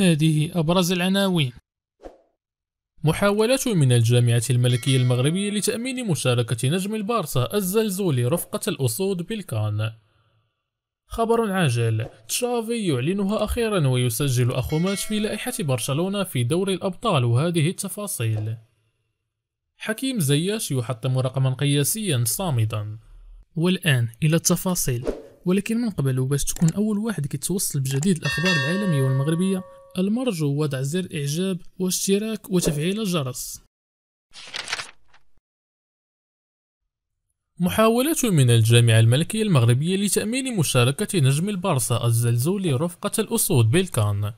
هذه أبرز العناوين محاولات من الجامعة الملكية المغربية لتأمين مشاركة نجم البارسا الزلزولي رفقة الأسود بالكان خبر عاجل تشافي يعلنها أخيرا ويسجل أخو ماتش في لائحة برشلونة في دور الأبطال وهذه التفاصيل حكيم زياش يحطم رقما قياسيا صامدا والآن إلى التفاصيل ولكن من قبل وباش تكون أول واحد كيتوصل بجديد الأخبار العالمية والمغربية المرجو وضع زر إعجاب واشتراك وتفعيل الجرس محاولات من الجامعة الملكية المغربية لتأمين مشاركة نجم البارسا الزلزولي رفقة الأسود بالكان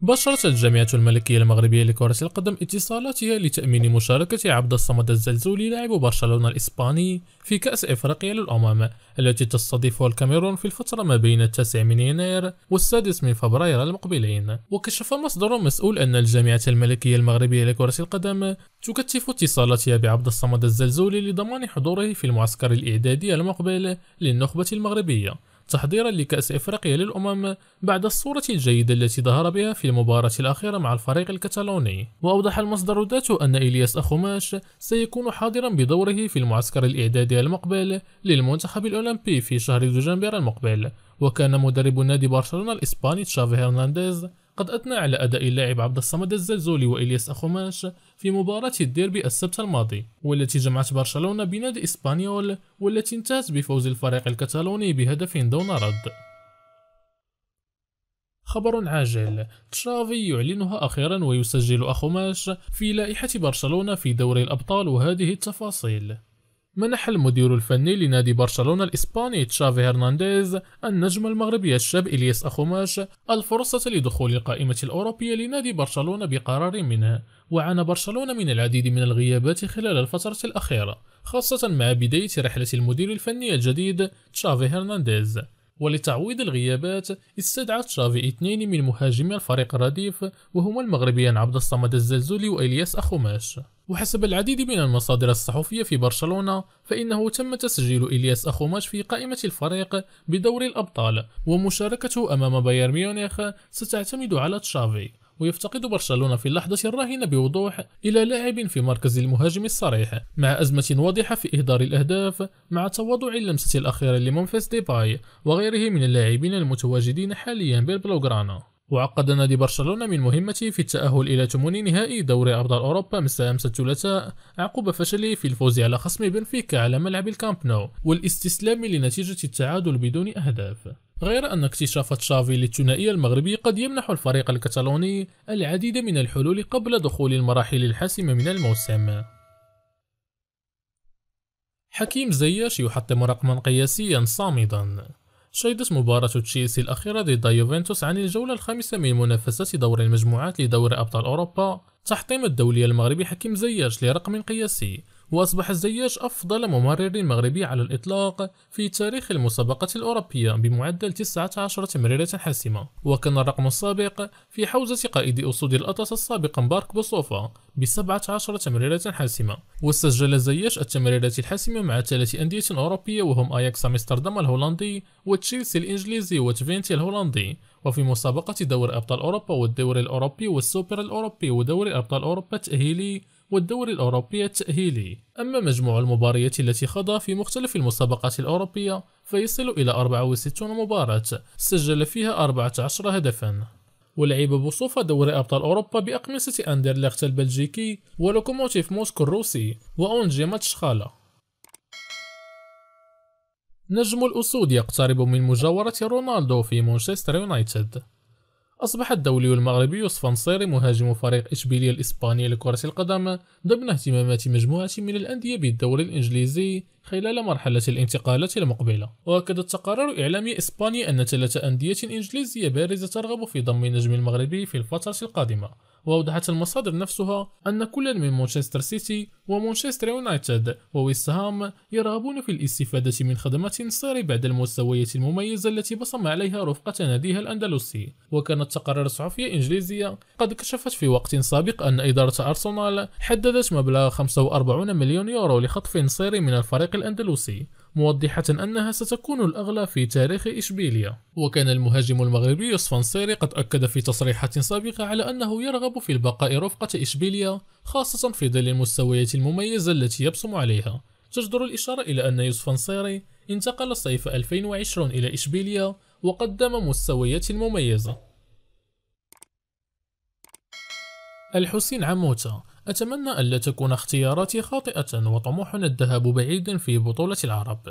باشرت الجامعة الملكية المغربية لكرة القدم اتصالاتها لتأمين مشاركة عبد الصمد الزلزولي لاعب برشلونة الإسباني في كأس إفريقيا للأمم التي تستضيفها الكاميرون في الفترة ما بين التاسع من يناير والسادس من فبراير المقبلين وكشف مصدر مسؤول أن الجامعة الملكية المغربية لكرة القدم تكثف اتصالاتها بعبد الصمد الزلزولي لضمان حضوره في المعسكر الإعدادي المقبل للنخبة المغربية تحضيرا لكأس إفريقيا للأمم بعد الصورة الجيدة التي ظهر بها في المباراة الأخيرة مع الفريق الكتالوني وأوضح المصدر ذاته أن إلياس أخوماش سيكون حاضرا بدوره في المعسكر الإعدادي المقبل للمنتخب الأولمبي في شهر دجنبر المقبل وكان مدرب نادي برشلونة الإسباني تشافي هرنانديز قد أثنى على أداء اللاعب عبد الصمد الزلزولي وإلياس أخوماش في مباراة الديربي السبت الماضي والتي جمعت برشلونة بنادي إسبانيول والتي انتهت بفوز الفريق الكتالوني بهدف دون رد خبر عاجل تشافي يعلنها أخيرا ويسجل أخوماش في لائحة برشلونة في دوري الأبطال وهذه التفاصيل منح المدير الفني لنادي برشلونة الإسباني تشافي هرنانديز النجم المغربي الشاب إلياس أخوماش الفرصة لدخول القائمة الأوروبية لنادي برشلونة بقرار منه وعانى برشلونة من العديد من الغيابات خلال الفترة الأخيرة خاصة مع بداية رحلة المدير الفني الجديد تشافي هرنانديز ولتعويض الغيابات استدعى تشافي اثنين من مهاجمي الفريق الرديف وهما المغربيان عبد الصمد الزلزولي وإلياس أخوماش وحسب العديد من المصادر الصحفية في برشلونة فإنه تم تسجيل إلياس أخوماش في قائمة الفريق بدور الأبطال ومشاركته أمام بايرن ميونخ ستعتمد على تشافي ويفتقد برشلونة في اللحظة الراهنة بوضوح إلى لاعب في مركز المهاجم الصريح مع أزمة واضحة في إهدار الأهداف مع تواضع اللمسة الأخيرة لمنفس ديباي وغيره من اللاعبين المتواجدين حاليا بالبلوغرانا وعقد نادي برشلونة من مهمته في التأهل إلى ثمن نهائي دوري أبطال أوروبا مساء أمس الثلاثاء عقب فشله في الفوز على خصم بنفيكا على ملعب الكامب نو والاستسلام لنتيجة التعادل بدون أهداف غير أن اكتشاف تشافي للثنائي المغربي قد يمنح الفريق الكتالوني العديد من الحلول قبل دخول المراحل الحاسمة من الموسم حكيم زياش يحطم رقما قياسيا صامدا شهدت مباراة تشيلسي الأخيرة ضد يوفنتوس عن الجولة الخامسة من منافسة دور المجموعات لدوري أبطال أوروبا تحطيم الدولي المغربي حكيم زياش لرقم قياسي وأصبح الزياش أفضل ممرر مغربي على الإطلاق في تاريخ المسابقة الأوروبية بمعدل 19 تمريرة حاسمة وكان الرقم السابق في حوزة قائد أسود الأطلس السابق مبارك بوصوفا ب 17 تمريرة حاسمة وسجل الزياش التمريرات الحاسمة مع ثلاث أندية أوروبية وهم أياكس أمستردام الهولندي وتشيلسي الإنجليزي وتفينتي الهولندي وفي مسابقة دوري أبطال أوروبا والدوري الأوروبي والسوبر الأوروبي ودوري أبطال أوروبا التأهيلي والدوري الأوروبي التأهيلي أما مجموع المباريات التي خاضها في مختلف المسابقات الأوروبية فيصل إلى 64 مباراة سجل فيها 14 هدفا ولعب بصوفة دوري أبطال أوروبا بأقمصة أندرلخت البلجيكي ولوكوموتيف موسكو الروسي وأونجي ماتشخالا نجم الأسود يقترب من مجاورة رونالدو في مانشستر يونايتد أصبح الدولي المغربي يوسف السفنصيري مهاجم فريق إشبيلية الإسباني لكرة القدم ضمن اهتمامات مجموعة من الأندية بالدوري الإنجليزي خلال مرحلة الانتقالات المقبلة وأكدت تقارير إعلام إسبانيا أن ثلاثة أندية إنجليزية بارزة ترغب في ضم النجم المغربي في الفترة القادمة وأوضحت المصادر نفسها أن كل من مانشستر سيتي ومانشستر يونايتد وويستهام يرغبون في الاستفادة من خدمات النصر بعد المستويات المميزة التي بصم عليها رفقة ناديها الأندلسي وكانت التقارير الصحفية إنجليزية قد كشفت في وقت سابق أن إدارة أرسنال حددت مبلغ 45 مليون يورو لخطف صيري من الفريق الأندلسي موضحة أنها ستكون الأغلى في تاريخ إشبيليا وكان المهاجم المغربي يوسف نصيري قد أكد في تصريحات سابقة على أنه يرغب في البقاء رفقة إشبيليا خاصة في ظل المستويات المميزة التي يبصم عليها تجدر الإشارة إلى أن يوسف نصيري انتقل صيف 2020 إلى إشبيليا وقدم مستويات مميزة الحسين عموتة أتمنى ألا تكون اختياراتي خاطئة وطموحنا الذهاب بعيدا في بطولة العرب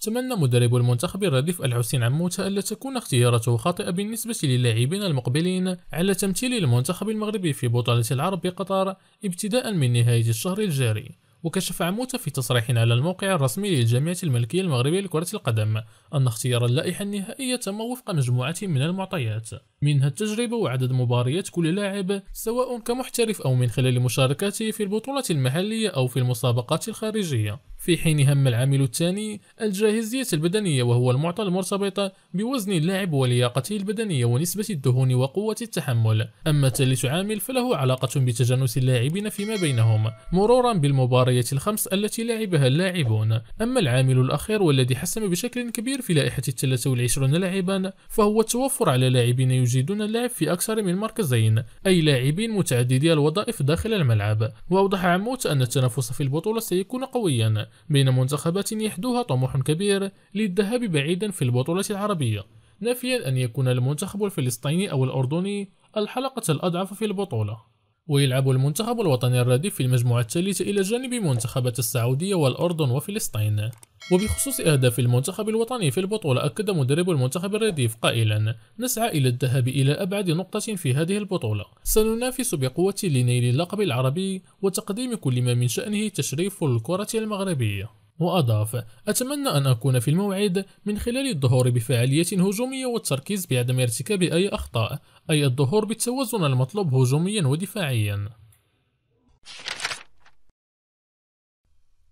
تمنى مدرب المنتخب الرديف الحسين عموتة ألا تكون اختياراته خاطئة بالنسبة للاعبين المقبلين على تمثيل المنتخب المغربي في بطولة العرب بقطر ابتداء من نهاية الشهر الجاري وكشف عموتة في تصريح على الموقع الرسمي للجامعة الملكية المغربية لكرة القدم أن اختيار اللائحة النهائية تم وفق مجموعة من المعطيات منها التجربة وعدد مباريات كل لاعب سواء كمحترف أو من خلال مشاركاته في البطولة المحلية أو في المسابقات الخارجية في حين هم العامل الثاني الجاهزية البدنية وهو المعطى المرتبط بوزن اللاعب ولياقته البدنية ونسبة الدهون وقوة التحمل أما ثالث عامل فله علاقة بتجانس اللاعبين فيما بينهم مرورا بالمباريات الخمس التي لعبها اللاعبون أما العامل الأخير والذي حسم بشكل كبير في لائحة الثلاثة والعشرون لاعبا فهو التوفر على لاعبين يجيدون اللعب في أكثر من مركزين أي لاعبين متعددي الوظائف داخل الملعب وأوضح عموت أن التنافس في البطولة سيكون قويا بين منتخبات يحدوها طموح كبير للذهاب بعيدا في البطولة العربية نفيا أن يكون المنتخب الفلسطيني أو الأردني الحلقة الأضعف في البطولة ويلعب المنتخب الوطني الرديف في المجموعة الثالثة إلى جانب منتخبات السعودية والأردن وفلسطين وبخصوص أهداف المنتخب الوطني في البطولة أكد مدرب المنتخب الرديف قائلا نسعى إلى الذهاب إلى أبعد نقطة في هذه البطولة سننافس بقوة لنيل اللقب العربي وتقديم كل ما من شأنه تشريف الكرة المغربية وأضاف أتمنى أن أكون في الموعد من خلال الظهور بفعاليه هجومية والتركيز بعدم ارتكاب أي أخطاء أي الظهور بالتوازن المطلوب هجوميا ودفاعيا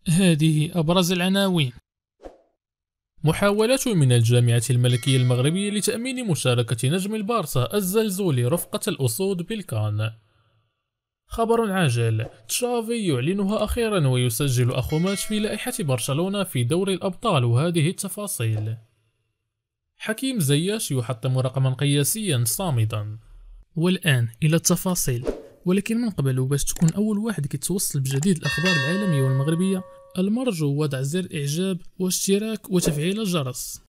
هذه أبرز العناوين محاولات من الجامعة الملكية المغربية لتأمين مشاركة نجم البارسا الزلزولي رفقة الأسود بالكان خبر عاجل تشافي يعلنها أخيرا ويسجل أخو ماتش في لائحة برشلونة في دور الأبطال وهذه التفاصيل حكيم زياش يحطم رقما قياسيا صامدا والآن إلى التفاصيل ولكن من قبل باش تكون أول واحد كيتوصل بجديد الأخبار العالمية والمغربية المرجو وضع زر إعجاب واشتراك وتفعيل الجرس